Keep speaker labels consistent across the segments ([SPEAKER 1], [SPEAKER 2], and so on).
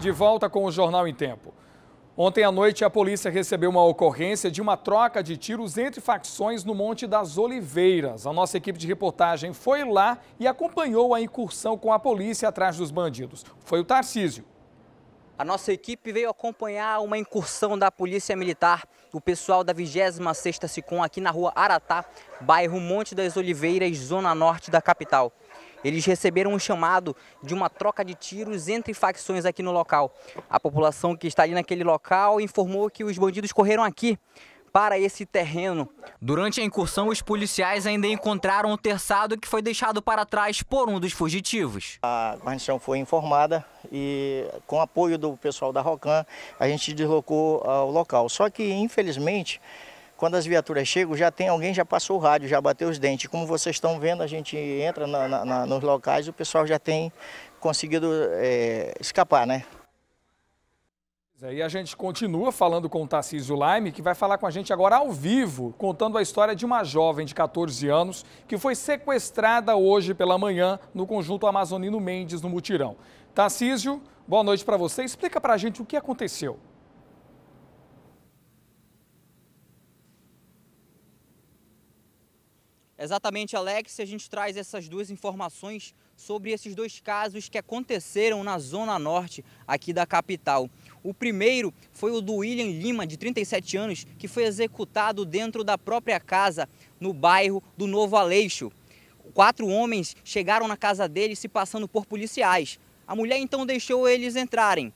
[SPEAKER 1] De volta com o Jornal em Tempo. Ontem à noite, a polícia recebeu uma ocorrência de uma troca de tiros entre facções no Monte das Oliveiras. A nossa equipe de reportagem foi lá
[SPEAKER 2] e acompanhou a incursão com a polícia atrás dos bandidos. Foi o Tarcísio. A nossa equipe veio acompanhar uma incursão da Polícia Militar, o pessoal da 26ª SICOM aqui na rua Aratá, bairro Monte das Oliveiras, zona norte da capital. Eles receberam um chamado de uma troca de tiros entre facções aqui no local. A população que está ali naquele local informou que os bandidos correram aqui para esse terreno. Durante a incursão, os policiais ainda encontraram o terçado que foi deixado para trás por um dos fugitivos. A guarnição foi informada e, com apoio do pessoal da Rocan, a gente deslocou ao local. Só que, infelizmente, quando as viaturas chegam, já tem alguém, já passou o rádio, já bateu os dentes. Como vocês estão vendo, a gente entra na, na, nos locais, o pessoal já tem conseguido é, escapar, né?
[SPEAKER 1] É, e a gente continua falando com o Tarcísio Laime, que vai falar com a gente agora ao vivo, contando a história de uma jovem de 14 anos que foi sequestrada hoje pela manhã no conjunto Amazonino Mendes, no Mutirão. Tarcísio, boa noite para você. Explica para a gente o que aconteceu.
[SPEAKER 2] Exatamente, Alex, a gente traz essas duas informações sobre esses dois casos que aconteceram na zona norte aqui da capital. O primeiro foi o do William Lima, de 37 anos, que foi executado dentro da própria casa, no bairro do Novo Aleixo. Quatro homens chegaram na casa dele se passando por policiais. A mulher então deixou eles entrarem.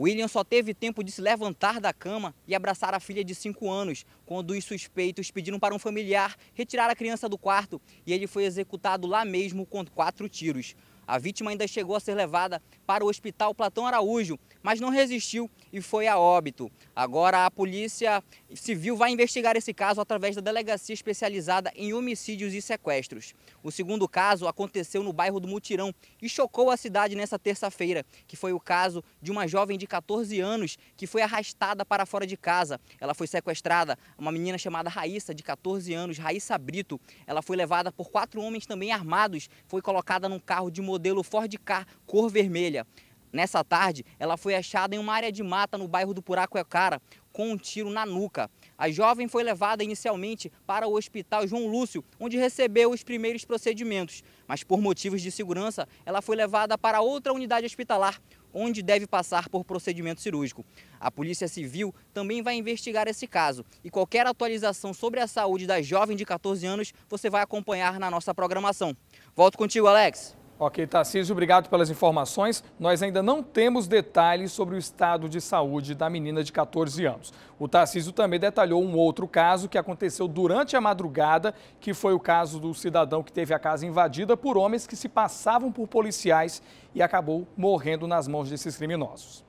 [SPEAKER 2] William só teve tempo de se levantar da cama e abraçar a filha de 5 anos, quando os suspeitos pediram para um familiar retirar a criança do quarto e ele foi executado lá mesmo com quatro tiros. A vítima ainda chegou a ser levada para o Hospital Platão Araújo, mas não resistiu e foi a óbito. Agora a Polícia Civil vai investigar esse caso através da Delegacia Especializada em Homicídios e Sequestros. O segundo caso aconteceu no bairro do Mutirão e chocou a cidade nessa terça-feira, que foi o caso de uma jovem de 14 anos que foi arrastada para fora de casa. Ela foi sequestrada, uma menina chamada Raíssa, de 14 anos, Raíssa Brito. Ela foi levada por quatro homens também armados, foi colocada num carro de motor modelo Ford Ka cor vermelha. Nessa tarde, ela foi achada em uma área de mata no bairro do Cara, com um tiro na nuca. A jovem foi levada inicialmente para o Hospital João Lúcio, onde recebeu os primeiros procedimentos, mas por motivos de segurança, ela foi levada para outra unidade hospitalar, onde deve passar por procedimento cirúrgico. A Polícia Civil também vai investigar esse caso e qualquer atualização sobre a saúde da jovem de 14 anos você vai acompanhar na nossa programação. Volto contigo, Alex. Ok, Tarcísio, obrigado pelas informações. Nós ainda não temos detalhes
[SPEAKER 1] sobre o estado de saúde da menina de 14 anos. O Tarcísio também detalhou um outro caso que aconteceu durante a madrugada, que foi o caso do cidadão que teve a casa invadida por homens que se passavam por policiais e acabou morrendo nas mãos desses criminosos.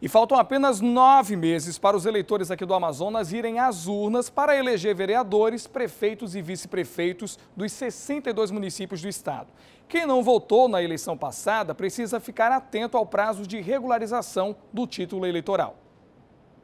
[SPEAKER 1] E faltam apenas nove meses para os eleitores aqui do Amazonas irem às urnas para eleger vereadores, prefeitos e vice-prefeitos dos 62 municípios do estado. Quem não votou na eleição passada precisa ficar atento ao prazo de regularização do título eleitoral.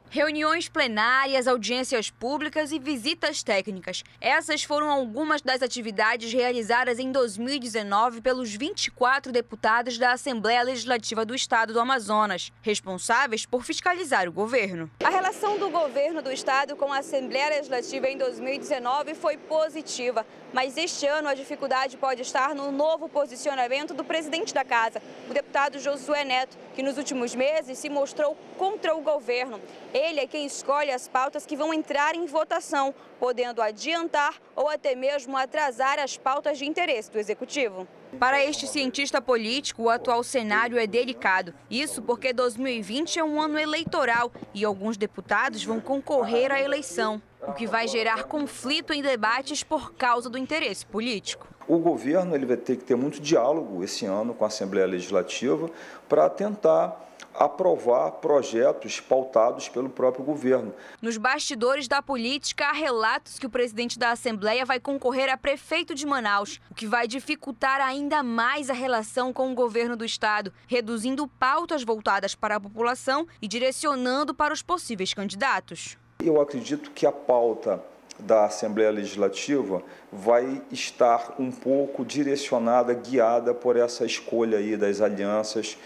[SPEAKER 3] Reuniões plenárias, audiências públicas e visitas técnicas. Essas foram algumas das atividades realizadas em 2019 pelos 24 deputados da Assembleia Legislativa do Estado do Amazonas, responsáveis por fiscalizar o governo. A relação do governo do Estado com a Assembleia Legislativa em 2019 foi positiva, mas este ano a dificuldade pode estar no novo posicionamento do presidente da Casa, o deputado Josué Neto, que nos últimos meses se mostrou contra o governo. Ele é quem escolhe as pautas que vão entrar em votação, podendo adiantar ou até mesmo atrasar as pautas de interesse do executivo. Para este cientista político, o atual cenário é delicado. Isso porque 2020 é um ano eleitoral e alguns deputados vão concorrer à eleição o que vai gerar conflito em debates por causa do interesse político.
[SPEAKER 1] O governo ele vai ter que ter muito diálogo esse ano com a Assembleia Legislativa para tentar aprovar projetos pautados pelo próprio governo.
[SPEAKER 3] Nos bastidores da política, há relatos que o presidente da Assembleia vai concorrer a prefeito de Manaus, o que vai dificultar ainda mais a relação com o governo do estado, reduzindo pautas voltadas para a população e direcionando para os possíveis candidatos
[SPEAKER 1] eu acredito que a pauta da Assembleia Legislativa vai estar um pouco direcionada, guiada por essa escolha aí das alianças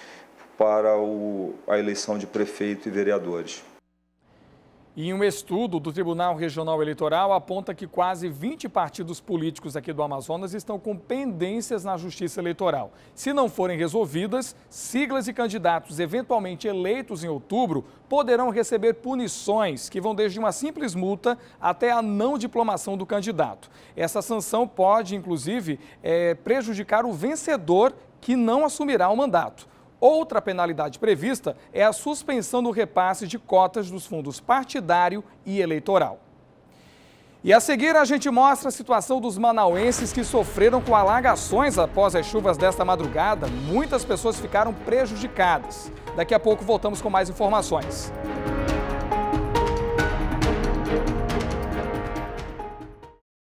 [SPEAKER 1] para o, a eleição de prefeito e vereadores. E um estudo do Tribunal Regional Eleitoral aponta que quase 20 partidos políticos aqui do Amazonas estão com pendências na Justiça Eleitoral. Se não forem resolvidas, siglas e candidatos eventualmente eleitos em outubro poderão receber punições que vão desde uma simples multa até a não diplomação do candidato. Essa sanção pode, inclusive, é, prejudicar o vencedor que não assumirá o mandato. Outra penalidade prevista é a suspensão do repasse de cotas dos fundos partidário e eleitoral. E a seguir a gente mostra a situação dos manauenses que sofreram com alagações após as chuvas desta madrugada. Muitas pessoas ficaram prejudicadas. Daqui a pouco voltamos com mais informações.